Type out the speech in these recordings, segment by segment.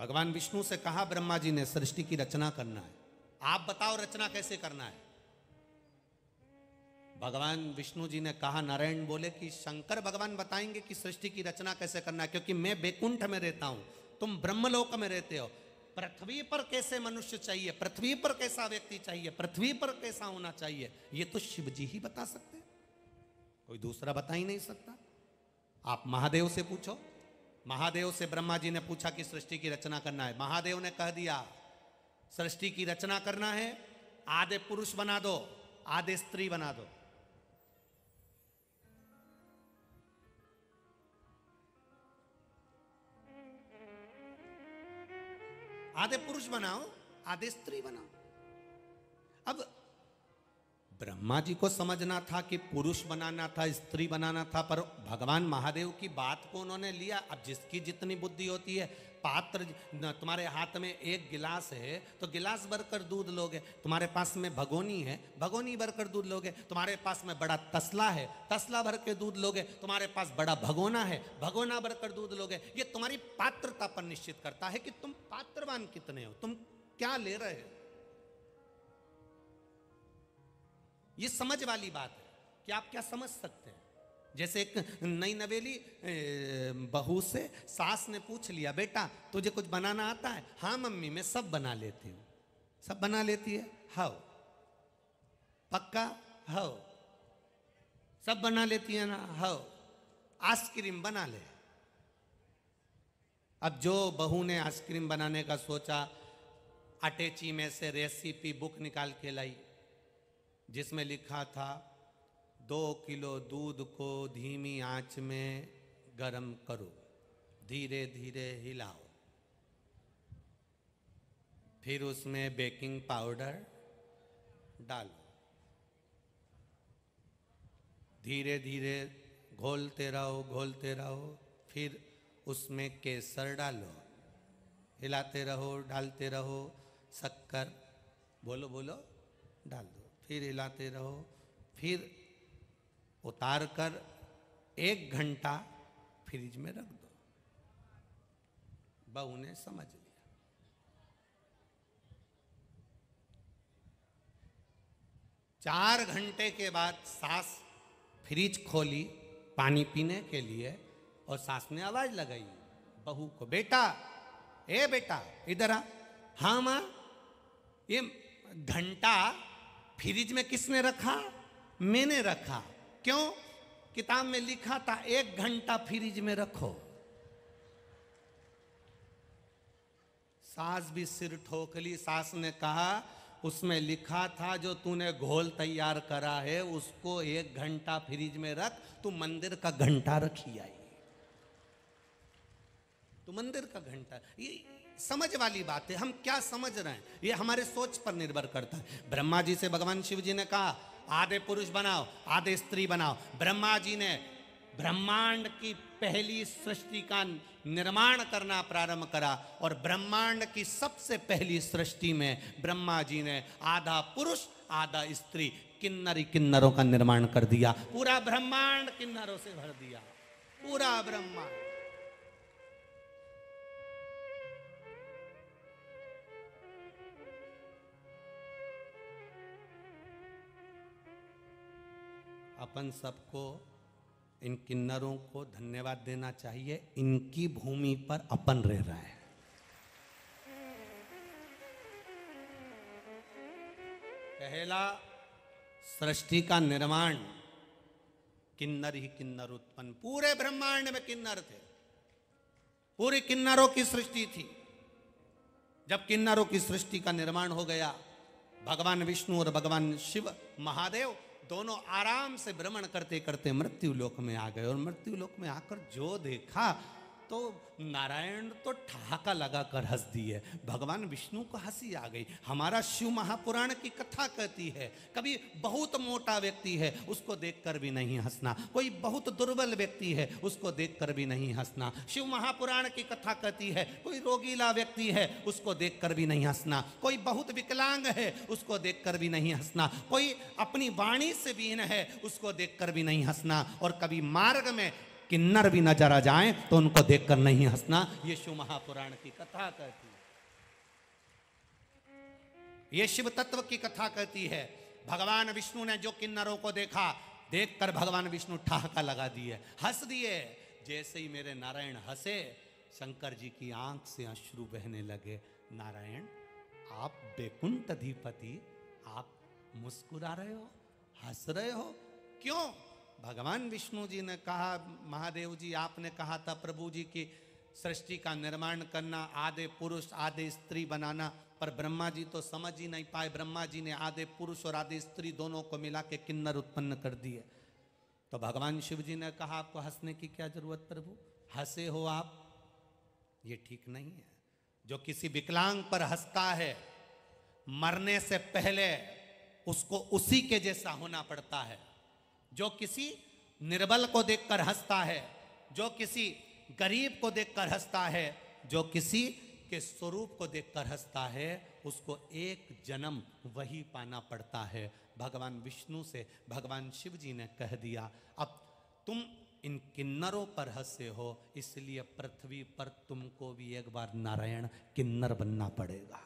भगवान विष्णु से कहा ब्रह्मा जी ने सृष्टि की रचना करना है आप बताओ रचना कैसे करना है भगवान विष्णु जी ने कहा नारायण बोले कि शंकर भगवान बताएंगे कि सृष्टि की रचना कैसे करना है क्योंकि मैं बेकुंठ में रहता हूं तुम ब्रह्मलोक में रहते हो पृथ्वी पर कैसे मनुष्य चाहिए पृथ्वी पर कैसा व्यक्ति चाहिए पृथ्वी पर कैसा होना चाहिए ये तो शिव जी ही बता सकते कोई दूसरा बता ही नहीं सकता आप महादेव से पूछो महादेव से ब्रह्मा जी ने पूछा कि सृष्टि की रचना करना है महादेव ने कह दिया सृष्टि की रचना करना है आधे पुरुष बना दो आधे स्त्री बना दो आधे पुरुष बनाओ आधे स्त्री बनाओ अब ब्रह्मा जी को समझना था कि पुरुष बनाना था स्त्री बनाना था पर भगवान महादेव की बात को उन्होंने लिया अब जिसकी जितनी बुद्धि होती है पात्र तुम्हारे हाथ में एक गिलास है तो गिलास भरकर दूध लोगे तुम्हारे पास में भगोनी है भगोनी भरकर दूध लोगे तुम्हारे पास में बड़ा तसला है तसला भर के दूध लोगे तुम्हारे पास बड़ा भगोना है भगोना भरकर दूध लोगे ये तुम्हारी पात्रता पर निश्चित करता है कि तुम पात्रवान कितने हो तुम क्या ले रहे हो ये समझ वाली बात है कि आप क्या समझ सकते हैं जैसे एक नई नवेली बहू से सास ने पूछ लिया बेटा तुझे कुछ बनाना आता है हाँ मम्मी मैं सब बना लेती हूँ सब बना लेती है हाउ पक्का हाउ सब बना लेती है ना हाउ आइसक्रीम बना ले अब जो बहू ने आइसक्रीम बनाने का सोचा अटेची में से रेसिपी बुक निकाल के लाई जिसमें लिखा था दो किलो दूध को धीमी आंच में गरम करो धीरे धीरे हिलाओ फिर उसमें बेकिंग पाउडर डालो धीरे धीरे घोलते रहो घोलते रहो फिर उसमें केसर डालो हिलाते रहो डालते रहो शक्कर बोलो बोलो डाल दो फिर हिलाते रहो फिर उतार कर एक घंटा फ्रिज में रख दो बहू ने समझ लिया चार घंटे के बाद सास फ्रिज खोली पानी पीने के लिए और सास ने आवाज लगाई बहू को बेटा ए बेटा इधर आ हाँ माँ ये घंटा फ्रिज में किसने रखा मैंने रखा क्यों किताब में लिखा था एक घंटा फ्रिज में रखो सास भी सिर ठोक ली सास ने कहा उसमें लिखा था जो तूने घोल तैयार करा है उसको एक घंटा फ्रिज में रख तू मंदिर का घंटा रखी आई तो मंदिर का घंटा ये समझ वाली बात है हम क्या समझ रहे हैं ये हमारे सोच पर निर्भर करता है ब्रह्मा जी से भगवान शिव जी ने कहा आधे पुरुष बनाओ आधे स्त्री बनाओ ब्रह्मा जी ने ब्रह्मांड की पहली सृष्टि का निर्माण करना प्रारंभ करा और ब्रह्मांड की सबसे पहली सृष्टि में ब्रह्मा जी ने आधा पुरुष आधा स्त्री किन्नरी किन्नरों का निर्माण कर दिया पूरा ब्रह्मांड किन्नरों से भर दिया पूरा ब्रह्मांड अपन सबको इन किन्नरों को धन्यवाद देना चाहिए इनकी भूमि पर अपन रह रहा है पहला सृष्टि का निर्माण किन्नर ही किन्नर उत्पन्न पूरे ब्रह्मांड में किन्नर थे पूरी किन्नरों की सृष्टि थी जब किन्नरों की सृष्टि का निर्माण हो गया भगवान विष्णु और भगवान शिव महादेव दोनों आराम से भ्रमण करते करते मृत्यु लोक में आ गए और मृत्यु लोक में आकर जो देखा तो नारायण तो ठहाका लगा कर हंस दी है भगवान विष्णु को हंसी आ गई हमारा शिव महापुराण की कथा कहती है कभी बहुत मोटा व्यक्ति है उसको देखकर भी नहीं हंसना कोई बहुत दुर्बल व्यक्ति है उसको देखकर भी नहीं हंसना शिव महापुराण की कथा कहती है कोई रोगीला व्यक्ति है उसको देख भी नहीं हंसना कोई बहुत विकलांग है उसको देख भी नहीं हंसना कोई अपनी वाणी से भीन है उसको देख भी नहीं हंसना और कभी मार्ग में किन्नर भी नजर आ जाए तो उनको देखकर नहीं हंसना यीशु महापुराण की कथा कहती ये शिव तत्व की कथा कहती है भगवान विष्णु ने जो किन्नरों को देखा देखकर भगवान विष्णु ठहाका लगा दिए हंस दिए जैसे ही मेरे नारायण हंसे शंकर जी की आंख से अश्रु बहने लगे नारायण आप बेकुंठ अधिपति आप मुस्कुरा रहे हो हंस रहे हो क्यों भगवान विष्णु जी ने कहा महादेव जी आपने कहा था प्रभु जी की सृष्टि का निर्माण करना आधे पुरुष आधे स्त्री बनाना पर ब्रह्मा जी तो समझ ही नहीं पाए ब्रह्मा जी ने आधे पुरुष और आधे स्त्री दोनों को मिला के किन्नर उत्पन्न कर दिए तो भगवान शिव जी ने कहा आपको हंसने की क्या जरूरत प्रभु हंसे हो आप ये ठीक नहीं है जो किसी विकलांग पर हंसता है मरने से पहले उसको उसी के जैसा होना पड़ता है जो किसी निर्बल को देखकर हंसता है जो किसी गरीब को देखकर हंसता है जो किसी के स्वरूप को देखकर हंसता है उसको एक जन्म वही पाना पड़ता है भगवान विष्णु से भगवान शिव जी ने कह दिया अब तुम इन किन्नरों पर हंसे हो इसलिए पृथ्वी पर तुमको भी एक बार नारायण किन्नर बनना पड़ेगा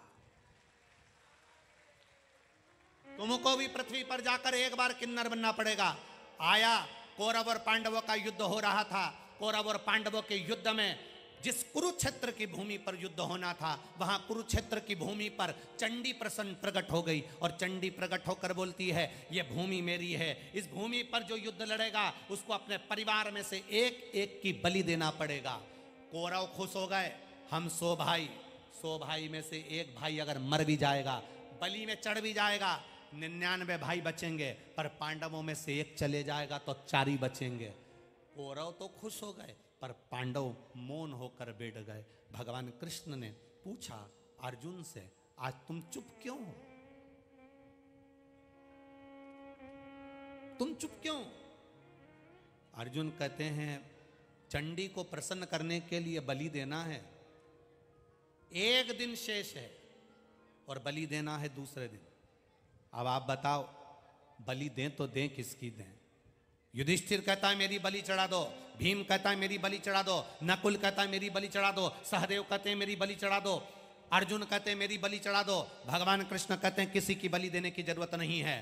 तुमको भी पृथ्वी पर जाकर एक बार किन्नर बनना पड़ेगा आया कौरव और पांडवों का युद्ध हो रहा था कौरव और पांडवों के युद्ध में जिस कुरुक्षेत्र की भूमि पर युद्ध होना था वहां कुरुक्षेत्र की भूमि पर चंडी प्रसन्न प्रकट हो गई और चंडी प्रकट होकर बोलती है यह भूमि मेरी है इस भूमि पर जो युद्ध लड़ेगा उसको अपने परिवार में से एक एक की बलि देना पड़ेगा कौरव खुश हो गए हम सो भाई सो भाई में से एक भाई अगर मर भी जाएगा बलि में चढ़ भी जाएगा निन्यानवे भाई बचेंगे पर पांडवों में से एक चले जाएगा तो चार ही बचेंगे कौरव तो खुश हो गए पर पांडव मौन होकर बैठ गए भगवान कृष्ण ने पूछा अर्जुन से आज तुम चुप क्यों हो तुम चुप क्यों अर्जुन कहते हैं चंडी को प्रसन्न करने के लिए बलि देना है एक दिन शेष है और बलि देना है दूसरे दिन अब आप बताओ बलि दें तो दें किसकी दें युधिष्ठिर कहता है मेरी बलि चढ़ा दो भीम कहता है मेरी बलि चढ़ा दो नकुल कहता है मेरी बलि चढ़ा दो सहदेव कहते हैं मेरी बलि चढ़ा दो अर्जुन कहते हैं मेरी बलि चढ़ा दो भगवान कृष्ण कहते हैं किसी की बलि देने की जरूरत नहीं है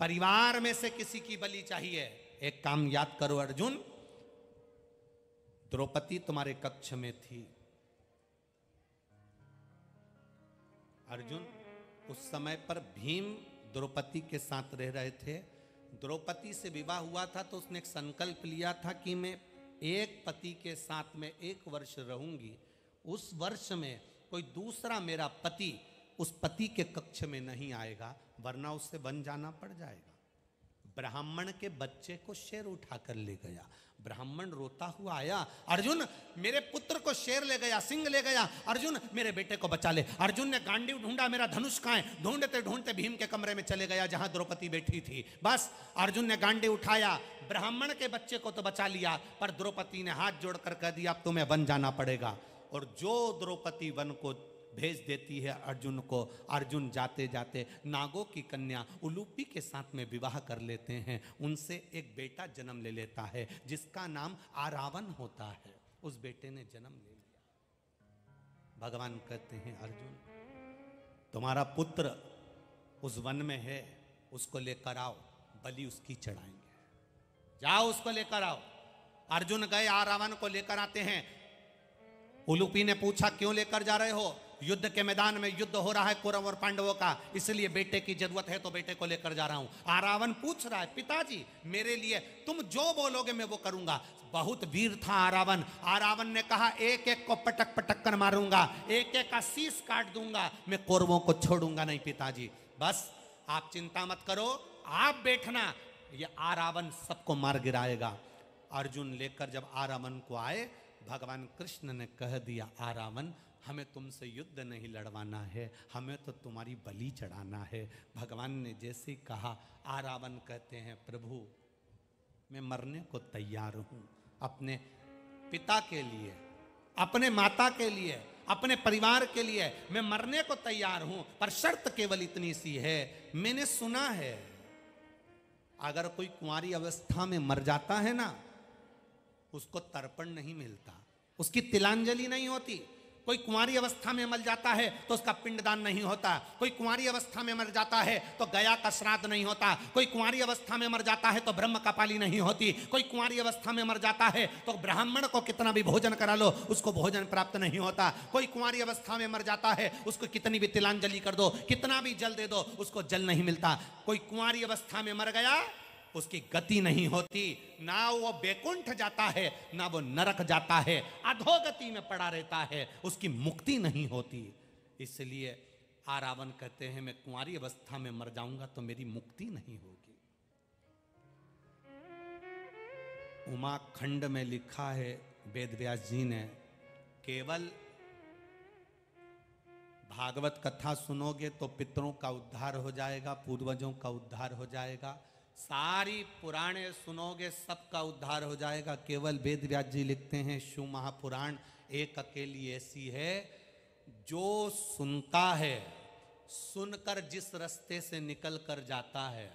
परिवार में से किसी की बलि चाहिए एक काम याद करो अर्जुन द्रौपदी तुम्हारे कक्ष में थी अर्जुन उस समय पर भीम द्रौपदी के साथ रह रहे थे द्रौपदी से विवाह हुआ था तो उसने एक संकल्प लिया था कि मैं एक पति के साथ में एक वर्ष रहूंगी उस वर्ष में कोई दूसरा मेरा पति उस पति के कक्ष में नहीं आएगा वरना उससे बन जाना पड़ जाएगा ब्राह्मण के बच्चे को शेर उठा कर ले गया ब्राह्मण रोता हुआ आया अर्जुन मेरे पुत्र को शेर ले गया सिंह ले गया अर्जुन मेरे बेटे को बचा ले अर्जुन ने गांडी ढूंढा मेरा धनुष कहाँ ढूंढते ढूंढते भीम के कमरे में चले गया जहां द्रौपदी बैठी थी बस अर्जुन ने गांडी उठाया ब्राह्मण के बच्चे को तो बचा लिया पर द्रौपदी ने हाथ जोड़कर कह दिया अब तुम्हें वन जाना पड़ेगा और जो द्रौपदी वन को भेज देती है अर्जुन को अर्जुन जाते जाते नागो की कन्या उलूपी के साथ में विवाह कर लेते हैं उनसे एक बेटा जन्म ले लेता है जिसका नाम आरावन होता है उस बेटे ने जन्म ले लिया भगवान कहते हैं अर्जुन तुम्हारा पुत्र उस वन में है उसको लेकर आओ बलि उसकी चढ़ाएंगे जाओ उसको लेकर आओ अर्जुन गए आरावन को लेकर आते हैं उलूपी ने पूछा क्यों लेकर जा रहे हो युद्ध के मैदान में युद्ध हो रहा है कौरव और पांडवों का इसलिए बेटे की जरूरत है तो बेटे को लेकर जा रहा हूं आरावन पूछ रहा है पिताजी मेरे लिए तुम जो बोलोगे मैं वो करूंगा बहुत वीर था आरावन आरावन ने कहा एक एक को पटक पटक कर मारूंगा एक एक का शीश काट दूंगा मैं कौरवों को छोड़ूंगा नहीं पिताजी बस आप चिंता मत करो आप बैठना ये आरावन सबको मार गिराएगा अर्जुन लेकर जब आरावन को आए भगवान कृष्ण ने कह दिया आरावन हमें तुमसे युद्ध नहीं लड़वाना है हमें तो तुम्हारी बलि चढ़ाना है भगवान ने जैसे कहा आरावन कहते हैं प्रभु मैं मरने को तैयार हूँ अपने पिता के लिए अपने माता के लिए अपने परिवार के लिए मैं मरने को तैयार हूं पर शर्त केवल इतनी सी है मैंने सुना है अगर कोई कुंवारी अवस्था में मर जाता है ना उसको तर्पण नहीं मिलता उसकी तिलांजलि नहीं होती कोई कुंवारी अवस्था में मर जाता है तो उसका पिंडदान नहीं होता कोई कुंवारी अवस्था में मर जाता है तो गया का श्राद्ध नहीं होता कोई कुंवारी अवस्था में मर जाता है तो ब्रह्म का पाली नहीं होती कोई कुंवारी अवस्था में मर जाता है तो ब्राह्मण को कितना भी भोजन करा लो उसको भोजन प्राप्त नहीं होता कोई कुंवारी अवस्था में मर जाता है उसको कितनी भी तिलांजलि कर दो कितना भी जल दे दो उसको जल नहीं मिलता कोई कुंवारी अवस्था में मर गया उसकी गति नहीं होती ना वो बेकुंठ जाता है ना वो नरक जाता है अधोगति में पड़ा रहता है उसकी मुक्ति नहीं होती इसलिए आरावन कहते हैं मैं कुंवारी अवस्था में मर जाऊंगा तो मेरी मुक्ति नहीं होगी उमा खंड में लिखा है वेद व्यास जी ने केवल भागवत कथा सुनोगे तो पितरों का उद्धार हो जाएगा पूर्वजों का उद्धार हो जाएगा सारी पुराणे सुनोगे सबका उद्धार हो जाएगा केवल वेद व्यास जी लिखते हैं शिव महापुराण एक अकेली ऐसी है जो सुनता है सुनकर जिस रास्ते से निकल कर जाता है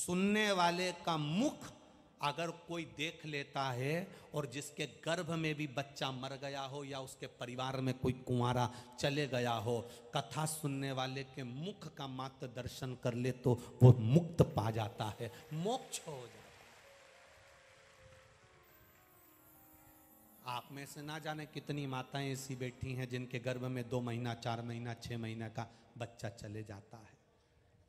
सुनने वाले का मुख अगर कोई देख लेता है और जिसके गर्भ में भी बच्चा मर गया हो या उसके परिवार में कोई कुंवारा चले गया हो कथा सुनने वाले के मुख का मात्र दर्शन कर ले तो वो मुक्त पा जाता है मोक्ष हो जाता आप में से ना जाने कितनी माताएं ऐसी बैठी हैं जिनके गर्भ में दो महीना चार महीना छः महीना का बच्चा चले जाता है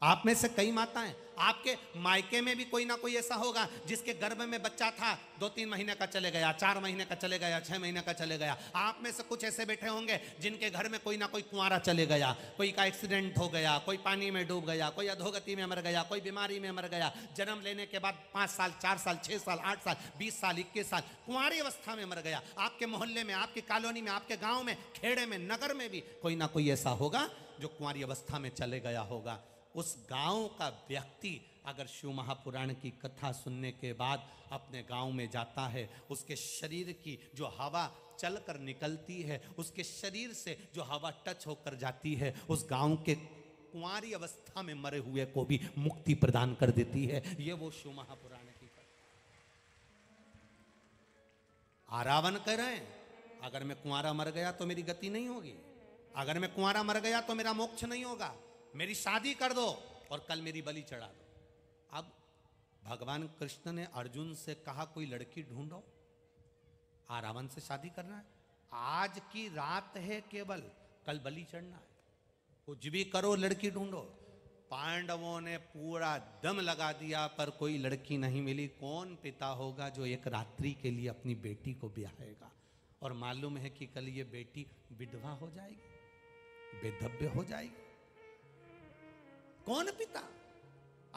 आप में से कई माताएं आपके मायके में भी कोई ना कोई ऐसा होगा जिसके गर्भ में बच्चा था दो तीन महीने का चले गया चार महीने का चले गया छह महीने का चले गया आप में से कुछ ऐसे बैठे होंगे जिनके घर में कोई ना कोई कुंवारा चले गया कोई का एक्सीडेंट हो गया कोई पानी में डूब गया कोई अधोगति में मर गया कोई बीमारी में मर गया जन्म लेने के बाद पाँच साल चार साल छः साल आठ साल बीस साल इक्कीस साल कुंवारी अवस्था में मर गया आपके मोहल्ले में आपकी कॉलोनी में आपके गाँव में खेड़े में नगर में भी कोई ना कोई ऐसा होगा जो कुंवारी अवस्था में चले गया होगा उस गांव का व्यक्ति अगर शिव महापुराण की कथा सुनने के बाद अपने गांव में जाता है उसके शरीर की जो हवा चल कर निकलती है उसके शरीर से जो हवा टच होकर जाती है उस गांव के कुंवारी अवस्था में मरे हुए को भी मुक्ति प्रदान कर देती है ये वो शिव महापुराण की कथा आरावन कह रहे हैं अगर मैं कुंवारा मर गया तो मेरी गति नहीं होगी अगर मैं कुंवारा मर गया तो मेरा मोक्ष नहीं होगा मेरी शादी कर दो और कल मेरी बलि चढ़ा दो अब भगवान कृष्ण ने अर्जुन से कहा कोई लड़की ढूंढो आ रावण से शादी करना है आज की रात है केवल कल बलि चढ़ना है कुछ भी करो लड़की ढूंढो पांडवों ने पूरा दम लगा दिया पर कोई लड़की नहीं मिली कौन पिता होगा जो एक रात्रि के लिए अपनी बेटी को ब्याहेगा और मालूम है कि कल ये बेटी विधवा हो जाएगी बेधव्य हो जाएगी कौन पिता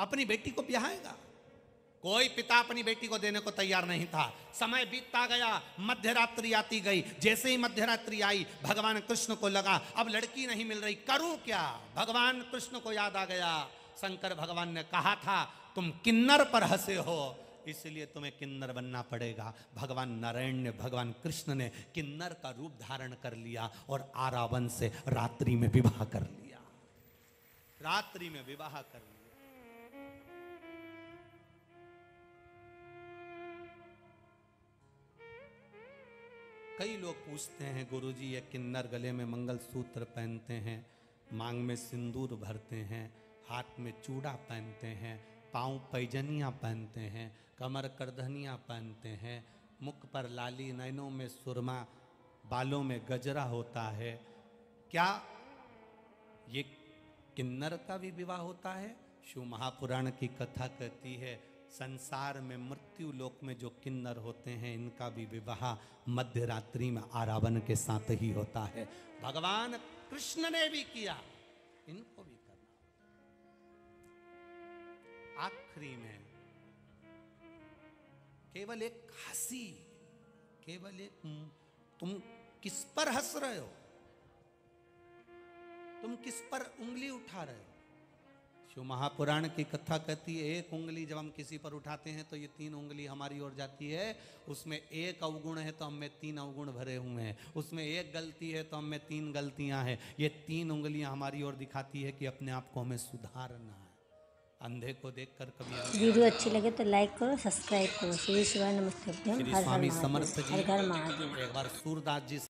अपनी बेटी को ब्याहेगा कोई पिता अपनी बेटी को देने को तैयार नहीं था समय बीतता गया मध्य रात्रि आती गई जैसे ही मध्य रात्रि आई भगवान कृष्ण को लगा अब लड़की नहीं मिल रही करूं क्या भगवान कृष्ण को याद आ गया शंकर भगवान ने कहा था तुम किन्नर पर हंसे हो इसलिए तुम्हें किन्नर बनना पड़ेगा भगवान नारायण ने भगवान कृष्ण ने किन्नर का रूप धारण कर लिया और आरावन से रात्रि में विवाह कर लिया रात्रि में विवाह कर लिया कई लोग पूछते हैं गुरुजी ये किन्नर गले में मंगलसूत्र पहनते हैं मांग में सिंदूर भरते हैं हाथ में चूड़ा पहनते हैं पाँव पैजनिया पहनते हैं कमर करधनिया पहनते हैं मुख पर लाली नैनों में सुरमा बालों में गजरा होता है क्या ये किन्नर का भी विवाह होता है शिव महापुराण की कथा कहती है संसार में मृत्यु लोक में जो किन्नर होते हैं इनका भी विवाह मध्य रात्रि में आरावन के साथ ही होता है भगवान कृष्ण ने भी किया इनको भी करना आखिरी में केवल एक हंसी केवल एक तुम किस पर हंस रहे हो तुम किस पर उंगली उठा रहे हो शिव महापुराण की कथा कहती है एक उंगली जब हम किसी पर उठाते हैं तो ये तीन उंगली हमारी ओर जाती है उसमें एक अवगुण है तो हम में तीन अवगुण भरे हुए हैं उसमें एक गलती है तो हम में तीन गलतियां हैं ये तीन उंगलियां हमारी ओर दिखाती है कि अपने आप को हमें सुधारना है अंधे को देख कर कभी वीडियो अच्छी लगे तो लाइक करो सब्सक्राइब करो श्री शिवाय नमस्ते स्वामी समर्थ जी एक बार सूरदास जी